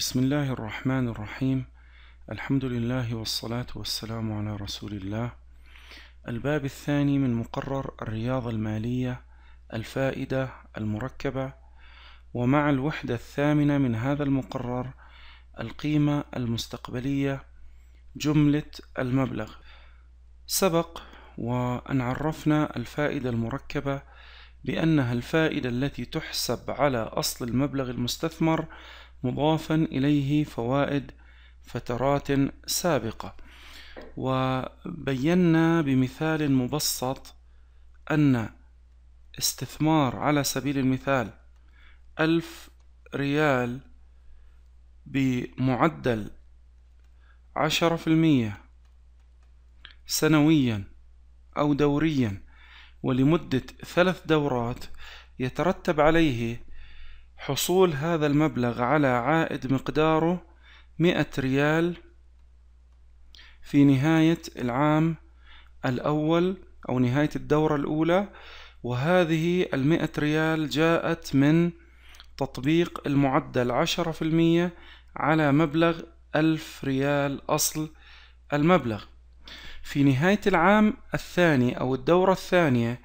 بسم الله الرحمن الرحيم الحمد لله والصلاة والسلام على رسول الله الباب الثاني من مقرر الرياضة المالية الفائدة المركبة ومع الوحدة الثامنة من هذا المقرر القيمة المستقبلية جملة المبلغ سبق وأن عرفنا الفائدة المركبة بأنها الفائدة التي تحسب على أصل المبلغ المستثمر مضافا إليه فوائد فترات سابقة وبينا بمثال مبسط أن استثمار على سبيل المثال ألف ريال بمعدل عشرة في المية سنويا أو دوريا ولمدة ثلاث دورات يترتب عليه حصول هذا المبلغ على عائد مقداره مئة ريال في نهاية العام الأول أو نهاية الدورة الأولى وهذه المئة ريال جاءت من تطبيق المعدل عشرة في المية على مبلغ ألف ريال أصل المبلغ في نهاية العام الثاني أو الدورة الثانية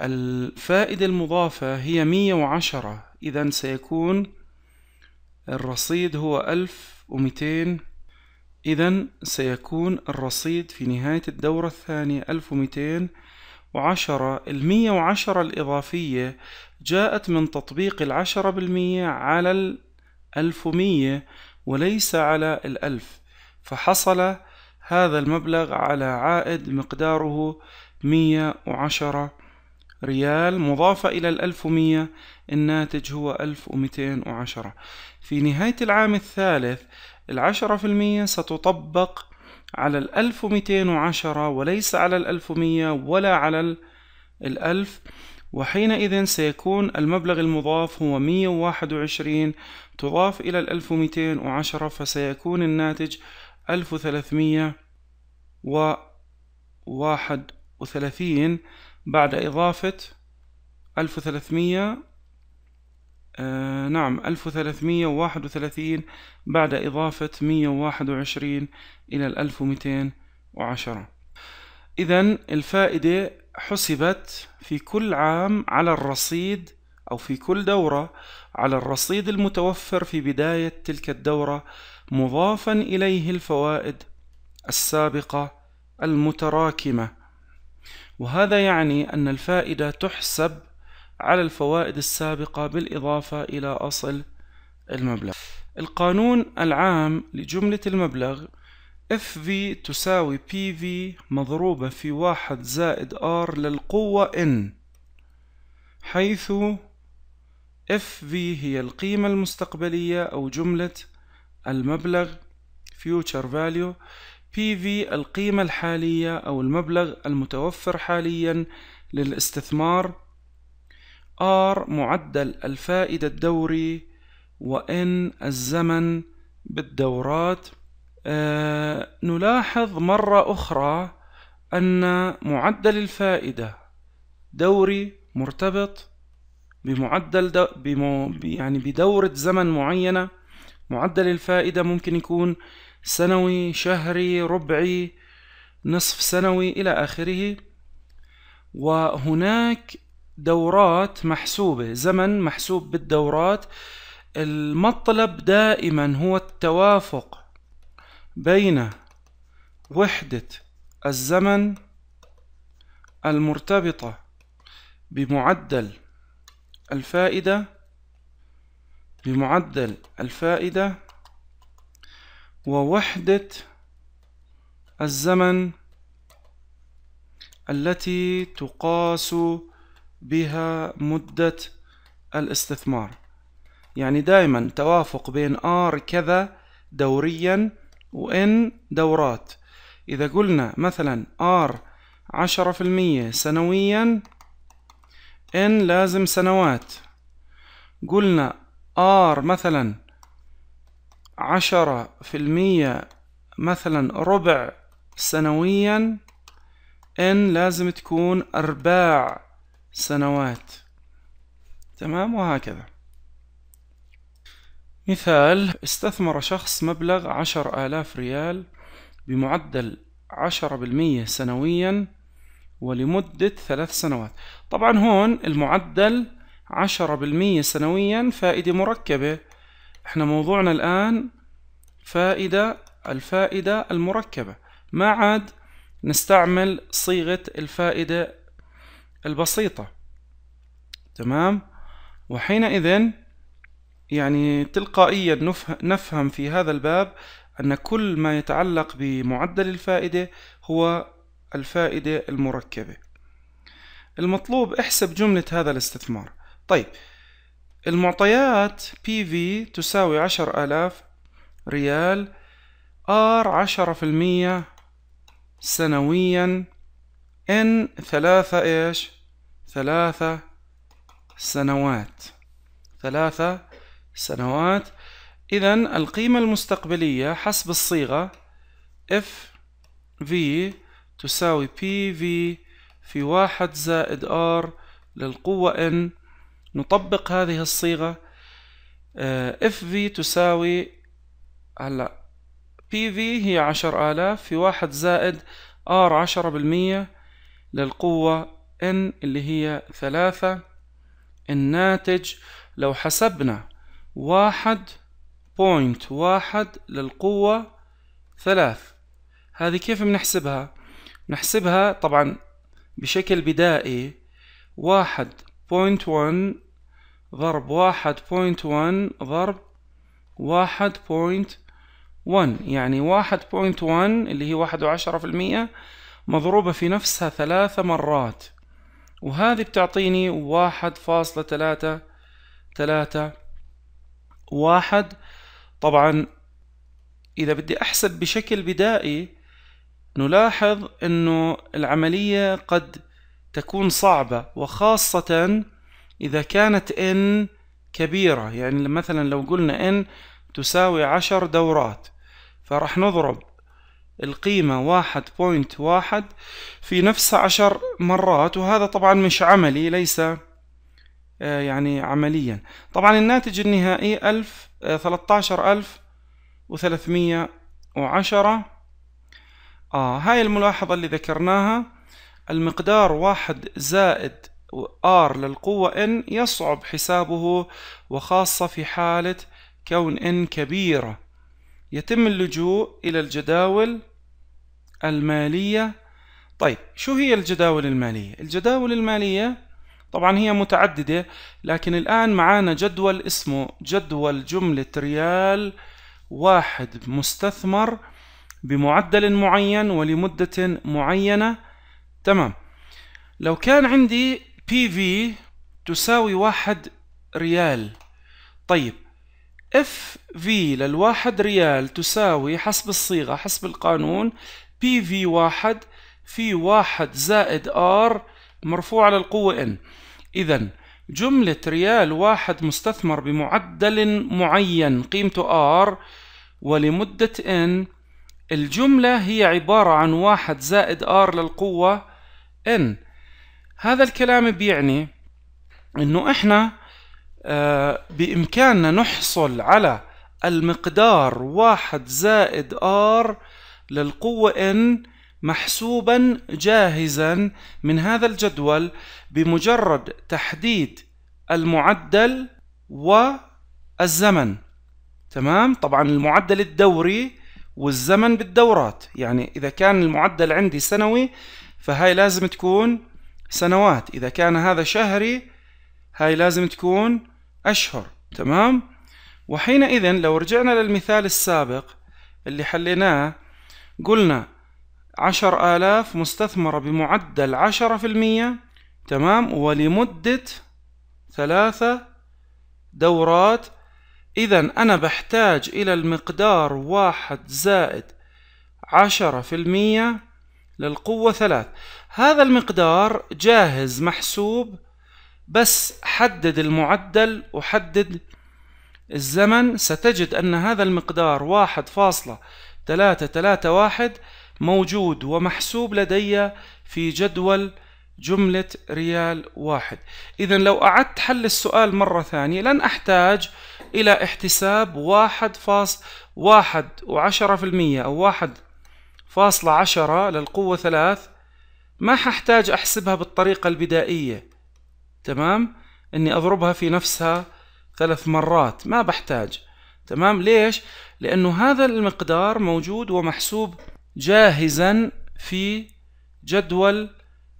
الفائدة المضافة هي مية وعشرة إذا سيكون الرصيد هو ألف ومئتين إذا سيكون الرصيد في نهاية الدورة الثانية ألف ومئتين وعشرة المية وعشرة الإضافية جاءت من تطبيق العشرة بالمية على الألف ومية وليس على الألف فحصل هذا المبلغ على عائد مقداره مية وعشرة ريال مضافة إلى الألف ومية الناتج هو ألف ومئتين وعشرة في نهاية العام الثالث العشرة في المية ستطبق على الألف ومئتين وعشرة وليس على الألف ومية ولا على الألف وحينئذ سيكون المبلغ المضاف هو مية وواحد وعشرين تضاف إلى الألف وعشرة فسيكون الناتج ألف وثلاثمية وواحد وثلاثين بعد إضافة 1300 آه نعم 1331 بعد إضافة 121 إلى 1210 إذا الفائدة حسبت في كل عام على الرصيد أو في كل دورة على الرصيد المتوفر في بداية تلك الدورة مضافا إليه الفوائد السابقة المتراكمة وهذا يعني أن الفائدة تحسب على الفوائد السابقة بالإضافة إلى أصل المبلغ القانون العام لجملة المبلغ FV تساوي PV مضروبة في واحد زائد R للقوة N حيث FV هي القيمة المستقبلية أو جملة المبلغ future value PV القيمة الحالية أو المبلغ المتوفر حاليا للاستثمار R معدل الفائدة الدوري N الزمن بالدورات أه نلاحظ مرة أخرى أن معدل الفائدة دوري مرتبط بمعدل دو بمو يعني بدورة زمن معينة معدل الفائدة ممكن يكون سنوي شهري ربعي نصف سنوي إلى آخره وهناك دورات محسوبة زمن محسوب بالدورات المطلب دائما هو التوافق بين وحدة الزمن المرتبطة بمعدل الفائدة بمعدل الفائدة ووحدة الزمن التي تقاس بها مدة الاستثمار يعني دائما توافق بين R كذا دوريا وN دورات إذا قلنا مثلا R عشرة في المية سنويا إن لازم سنوات قلنا R مثلا عشرة في المية مثلا ربع سنويا ان لازم تكون ارباع سنوات تمام وهكذا مثال استثمر شخص مبلغ عشر آلاف ريال بمعدل عشرة بالمية سنويا ولمدة ثلاث سنوات طبعا هون المعدل عشرة بالمية سنويا فائدة مركبة احنا موضوعنا الآن فائدة الفائدة المركبة ما عاد نستعمل صيغة الفائدة البسيطة تمام وحينئذ يعني تلقائيا نفهم في هذا الباب أن كل ما يتعلق بمعدل الفائدة هو الفائدة المركبة المطلوب احسب جملة هذا الاستثمار طيب المعطيات بي في تساوي عشر آلاف ريال ار عشرة في المية سنويا ان ثلاثة ايش ثلاثة سنوات ثلاثة سنوات اذا القيمة المستقبلية حسب الصيغة اف في تساوي بي في في واحد زائد ار للقوة ان نطبق هذه الصيغة اف آه، في تساوي هلا بي في هي عشر آلاف في واحد زائد ار عشرة بالمية للقوة ان اللي هي ثلاثة الناتج لو حسبنا واحد بوينت واحد للقوة ثلاث هذه كيف بنحسبها؟ بنحسبها طبعا بشكل بدائي واحد بوينت ون ضرب واحد بوينت ون ضرب واحد بوينت ون يعني واحد بوينت ون اللي هي واحد وعشرة في المية مضروبة في نفسها ثلاث مرات وهذه بتعطيني واحد فاصلة تلاتة تلاتة واحد طبعا إذا بدي أحسب بشكل بدائي نلاحظ أنه العملية قد تكون صعبة وخاصة إذا كانت n كبيرة يعني مثلا لو قلنا n تساوي عشر دورات فراح نضرب القيمة واحد بوينت واحد في نفس عشر مرات وهذا طبعا مش عملي ليس آه، يعني عمليا طبعا الناتج النهائي ألف آه، ثلاثة عشر ألف وثلاثمية وعشرة آه هاي الملاحظة اللي ذكرناها المقدار واحد زائد R للقوة N يصعب حسابه وخاصة في حالة كون N كبيرة يتم اللجوء إلى الجداول المالية طيب شو هي الجداول المالية؟ الجداول المالية طبعا هي متعددة لكن الآن معانا جدول اسمه جدول جملة ريال واحد مستثمر بمعدل معين ولمدة معينة تمام لو كان عندي بي في تساوي واحد ريال طيب اف في للواحد ريال تساوي حسب الصيغة حسب القانون بي في واحد في واحد زائد ار مرفوع على القوة ان إذا جملة ريال واحد مستثمر بمعدل معين قيمته ار ولمدة ان الجملة هي عبارة عن واحد زائد ار للقوة ان هذا الكلام بيعني انه احنا آه، بامكاننا نحصل على المقدار واحد زائد ار للقوة n محسوبا جاهزا من هذا الجدول بمجرد تحديد المعدل والزمن تمام طبعا المعدل الدوري والزمن بالدورات يعني إذا كان المعدل عندي سنوي فهاي لازم تكون سنوات إذا كان هذا شهري هاي لازم تكون أشهر تمام وحينئذ لو رجعنا للمثال السابق اللي حليناه قلنا عشر آلاف مستثمرة بمعدل عشرة في المية تمام ولمدة ثلاثة دورات إذا أنا بحتاج إلى المقدار واحد زائد عشرة في المية للقوة ثلاث هذا المقدار جاهز محسوب بس حدد المعدل وحدد الزمن ستجد أن هذا المقدار واحد فاصلة ثلاثة ثلاثة واحد موجود ومحسوب لدي في جدول جملة ريال واحد إذا لو أعدت حل السؤال مرة ثانية لن أحتاج إلى احتساب واحد فاصل واحد وعشرة في المية أو واحد فاصلة عشرة للقوة ثلاث ما ححتاج أحسبها بالطريقة البدائية تمام؟ إني أضربها في نفسها ثلاث مرات ما بحتاج تمام؟ ليش؟ لأنه هذا المقدار موجود ومحسوب جاهزا في جدول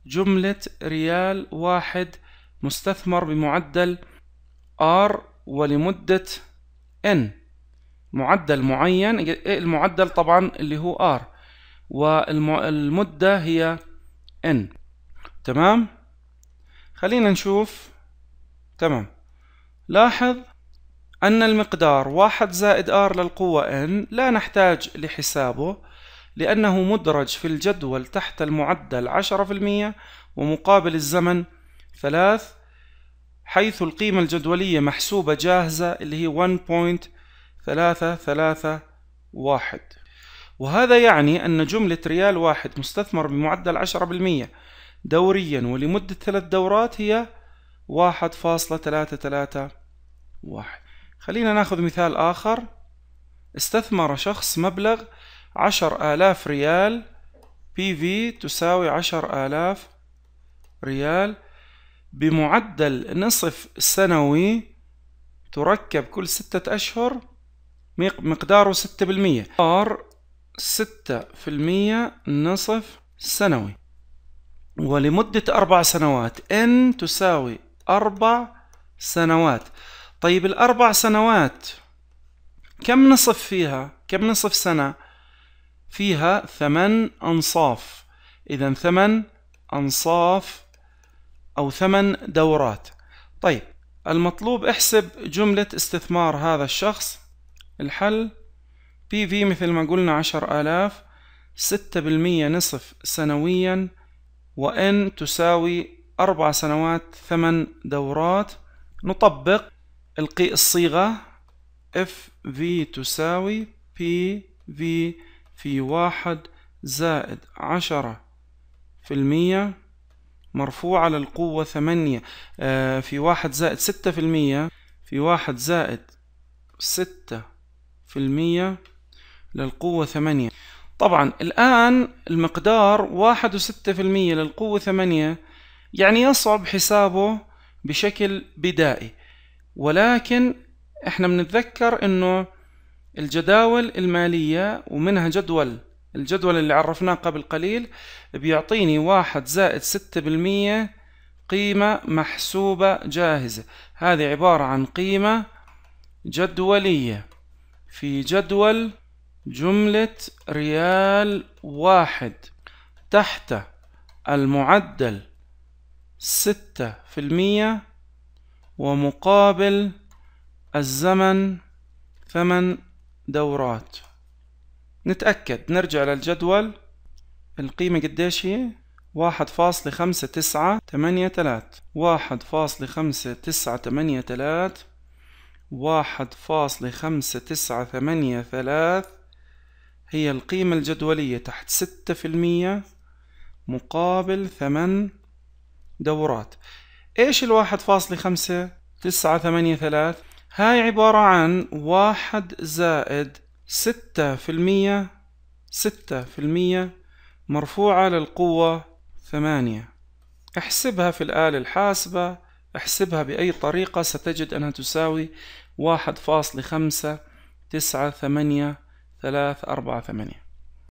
جملة ريال واحد مستثمر بمعدل R ولمدة N معدل معين المعدل طبعا اللي هو R والمدة هي ان تمام خلينا نشوف تمام لاحظ أن المقدار واحد زائد r للقوة n لا نحتاج لحسابه لأنه مدرج في الجدول تحت المعدل 10% ومقابل الزمن 3 حيث القيمة الجدولية محسوبة جاهزة اللي هي 1.331 وهذا يعني أن جملة ريال واحد مستثمر بمعدل 10% دوريا ولمدة ثلاث دورات هي 1.331 خلينا ناخذ مثال آخر استثمر شخص مبلغ 10000 ريال بي في تساوي 10000 ريال بمعدل نصف سنوي تركب كل ستة أشهر مقداره ستة بالمية ستة في المية نصف سنوي ولمدة أربع سنوات N تساوي أربع سنوات طيب الأربع سنوات كم نصف فيها؟ كم نصف سنة؟ فيها ثمن أنصاف إذا ثمن أنصاف أو ثمن دورات طيب المطلوب احسب جملة استثمار هذا الشخص الحل بي في مثل ما قلنا عشر آلاف ستة بالمية نصف سنويا وإن تساوي أربع سنوات ثمن دورات نطبق القي الصيغة FV تساوي PV في واحد زائد عشرة في المية مرفوعة للقوة ثمانية آه، في واحد زائد ستة في المية في واحد زائد ستة في المية للقوة ثمانية طبعا الآن المقدار واحد وستة في المية للقوة ثمانية يعني يصعب حسابه بشكل بدائي ولكن احنا بنتذكر انه الجداول المالية ومنها جدول الجدول اللي عرفناه قبل قليل بيعطيني واحد زائد ستة بالمية قيمة محسوبة جاهزة هذه عبارة عن قيمة جدولية في جدول جملة ريال واحد تحت المعدل ستة في المية ومقابل الزمن ثمن دورات نتأكد نرجع للجدول القيمة قديش هي؟ واحد فاصلة خمسة تسعة تمانية تلات واحد فاصلة خمسة تسعة تمانية تلات واحد فاصلة خمسة تسعة ثمانية ثلاث هي القيمة الجدولية تحت ستة في المية مقابل ثمان دورات ايش الواحد فاصلة خمسة تسعة ثمانية ثلاث هاي عبارة عن واحد زائد ستة في المية ستة في المية مرفوعة للقوة ثمانية احسبها في الآلة الحاسبة احسبها بأي طريقة ستجد أنها تساوي واحد فاصلة خمسة تسعة ثمانية ثلاث أربعة ثمانية